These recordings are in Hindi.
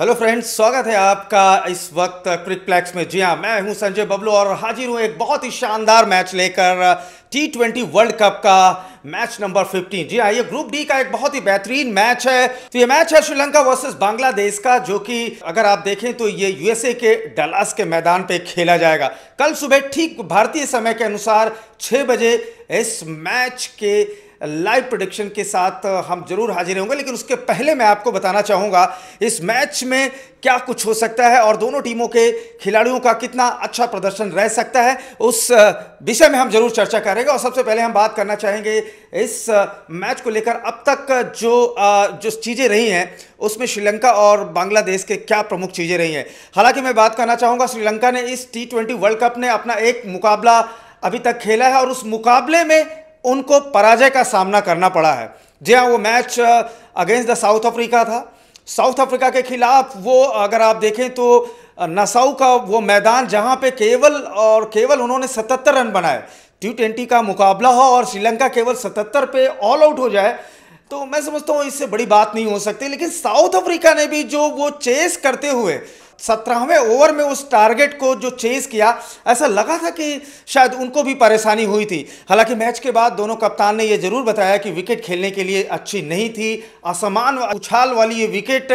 हेलो फ्रेंड्स स्वागत है आपका इस वक्त क्रिकप्लेक्स में जी हाँ मैं हूं संजय बबलू और हाजिर हूं एक बहुत ही शानदार मैच लेकर टी ट्वेंटी वर्ल्ड कप का मैच नंबर 15 जी हाँ ये ग्रुप डी का एक बहुत ही बेहतरीन मैच है तो ये मैच है श्रीलंका वर्सेस बांग्लादेश का जो कि अगर आप देखें तो ये यूएसए के डलास के मैदान पे खेला जाएगा कल सुबह ठीक भारतीय समय के अनुसार छः बजे इस मैच के लाइव प्रोडिक्शन के साथ हम जरूर हाजिर होंगे लेकिन उसके पहले मैं आपको बताना चाहूँगा इस मैच में क्या कुछ हो सकता है और दोनों टीमों के खिलाड़ियों का कितना अच्छा प्रदर्शन रह सकता है उस विषय में हम जरूर चर्चा करेंगे और सबसे पहले हम बात करना चाहेंगे इस मैच को लेकर अब तक जो जो चीज़ें रही हैं उसमें श्रीलंका और बांग्लादेश के क्या प्रमुख चीज़ें रही हैं हालांकि मैं बात करना चाहूँगा श्रीलंका ने इस टी वर्ल्ड कप ने अपना एक मुकाबला अभी तक खेला है और उस मुकाबले में उनको पराजय का सामना करना पड़ा है जी हाँ वो match against the South Africa था साउथ अफ्रीका के खिलाफ वो अगर आप देखें तो नसाऊ का वो मैदान जहां पे केवल और केवल उन्होंने 77 रन बनाए टी ट्वेंटी का मुकाबला हो और श्रीलंका केवल 77 पे ऑल आउट हो जाए तो मैं समझता हूँ इससे बड़ी बात नहीं हो सकती लेकिन साउथ अफ्रीका ने भी जो वो चेस करते हुए सत्रहवें ओवर में उस टारगेट को जो चेस किया ऐसा लगा था कि शायद उनको भी परेशानी हुई थी हालांकि मैच के बाद दोनों कप्तान ने यह जरूर बताया कि विकेट खेलने के लिए अच्छी नहीं थी असमान उछाल वाली ये विकेट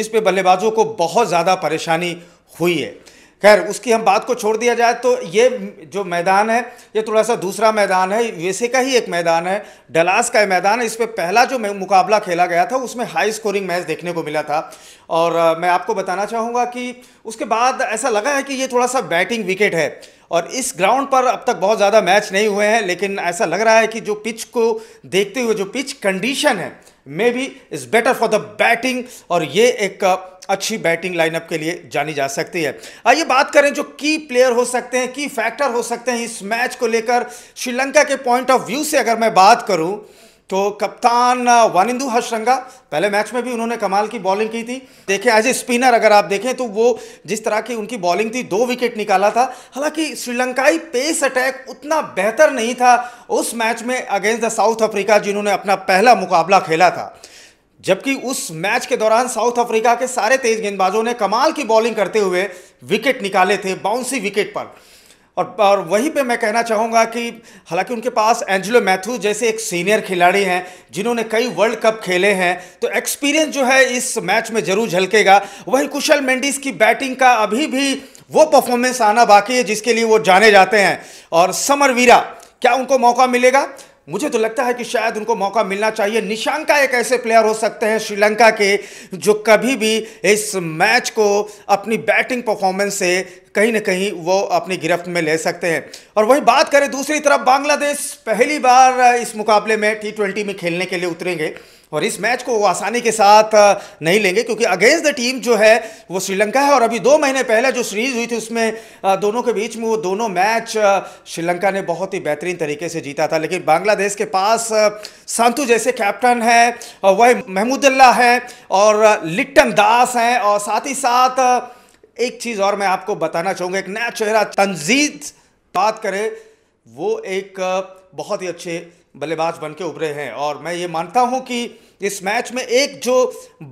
जिसपे बल्लेबाजों को बहुत ज़्यादा परेशानी हुई है खैर उसकी हम बात को छोड़ दिया जाए तो ये जो मैदान है ये थोड़ा सा दूसरा मैदान है यूएसए का ही एक मैदान है डलास का मैदान है इस पर पहला जो मुकाबला खेला गया था उसमें हाई स्कोरिंग मैच देखने को मिला था और मैं आपको बताना चाहूँगा कि उसके बाद ऐसा लगा है कि ये थोड़ा सा बैटिंग विकेट है और इस ग्राउंड पर अब तक बहुत ज़्यादा मैच नहीं हुए हैं लेकिन ऐसा लग रहा है कि जो पिच को देखते हुए जो पिच कंडीशन है may be is better for the batting और ये एक अच्छी बैटिंग लाइनअप के लिए जानी जा सकती है आइए बात करें जो की प्लेयर हो सकते हैं की फैक्टर हो सकते हैं इस मैच को लेकर श्रीलंका के पॉइंट ऑफ व्यू से अगर मैं बात करूं तो कप्तान वानिंदु हर्षरंगा पहले मैच में भी उन्होंने कमाल की बॉलिंग की थी देखें एज ए स्पिनर अगर आप देखें तो वो जिस तरह की उनकी बॉलिंग थी दो विकेट निकाला था हालांकि श्रीलंकाई पेस अटैक उतना बेहतर नहीं था उस मैच में अगेंस्ट द साउथ अफ्रीका जिन्होंने अपना पहला मुकाबला खेला था जबकि उस मैच के दौरान साउथ अफ्रीका के सारे तेज गेंदबाजों ने कमाल की बॉलिंग करते हुए विकेट निकाले थे बाउंसी विकेट पर और और वहीं पे मैं कहना चाहूँगा कि हालांकि उनके पास एंजलो मैथ्यू जैसे एक सीनियर खिलाड़ी हैं जिन्होंने कई वर्ल्ड कप खेले हैं तो एक्सपीरियंस जो है इस मैच में जरूर झलकेगा वहीं कुशल मेंडिस की बैटिंग का अभी भी वो परफॉर्मेंस आना बाकी है जिसके लिए वो जाने जाते हैं और समरवीरा क्या उनको मौका मिलेगा मुझे तो लगता है कि शायद उनको मौका मिलना चाहिए निशांका एक ऐसे प्लेयर हो सकते हैं श्रीलंका के जो कभी भी इस मैच को अपनी बैटिंग परफॉर्मेंस से कहीं ना कहीं वो अपनी गिरफ्त में ले सकते हैं और वही बात करें दूसरी तरफ बांग्लादेश पहली बार इस मुकाबले में टी ट्वेंटी में खेलने के लिए उतरेंगे और इस मैच को वो आसानी के साथ नहीं लेंगे क्योंकि अगेंस्ट द टीम जो है वो श्रीलंका है और अभी दो महीने पहले जो सीरीज हुई थी उसमें दोनों के बीच में वो दोनों मैच श्रीलंका ने बहुत ही बेहतरीन तरीके से जीता था लेकिन बांग्लादेश के पास संतु जैसे कैप्टन है वह महमूदुल्ला है और लिट्टन दास हैं और साथ ही साथ एक चीज़ और मैं आपको बताना चाहूँगा एक नया चेहरा तंजीद बात करें वो एक बहुत ही अच्छे बल्लेबाज बन के उभरे हैं और मैं ये मानता हूं कि इस मैच में एक जो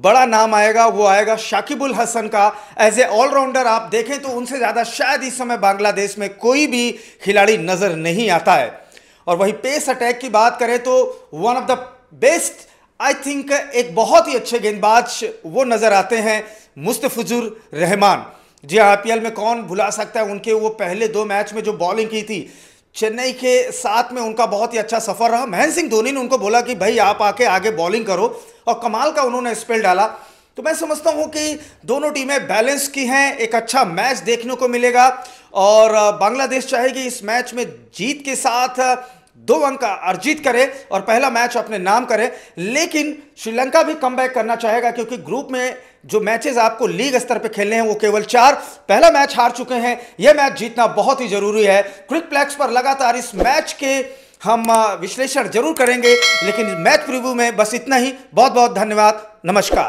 बड़ा नाम आएगा वो आएगा शाकिबुल हसन का एज ए ऑलराउंडर आप देखें तो उनसे ज़्यादा शायद इस समय बांग्लादेश में कोई भी खिलाड़ी नज़र नहीं आता है और वही पेस अटैक की बात करें तो one of the best I think एक बहुत ही अच्छे गेंदबाज वो नज़र आते हैं मुस्तफजुर रहमान जी आई हाँ, पी में कौन भुला सकता है उनके वो पहले दो मैच में जो बॉलिंग की थी चेन्नई के साथ में उनका बहुत ही अच्छा सफर रहा महेंद्र सिंह धोनी ने उनको बोला कि भाई आप आके आगे बॉलिंग करो और कमाल का उन्होंने स्पेल डाला तो मैं समझता हूं कि दोनों टीमें बैलेंस की हैं एक अच्छा मैच देखने को मिलेगा और बांग्लादेश चाहेगी इस मैच में जीत के साथ दो अंक अर्जित करे और पहला मैच अपने नाम करे लेकिन श्रीलंका भी कम करना चाहेगा क्योंकि ग्रुप में जो मैचेस आपको लीग स्तर पे खेलने हैं वो केवल चार पहला मैच हार चुके हैं यह मैच जीतना बहुत ही जरूरी है क्विक प्लेक्स पर लगातार इस मैच के हम विश्लेषण जरूर करेंगे लेकिन मैच प्रिव्यू में बस इतना ही बहुत बहुत धन्यवाद नमस्कार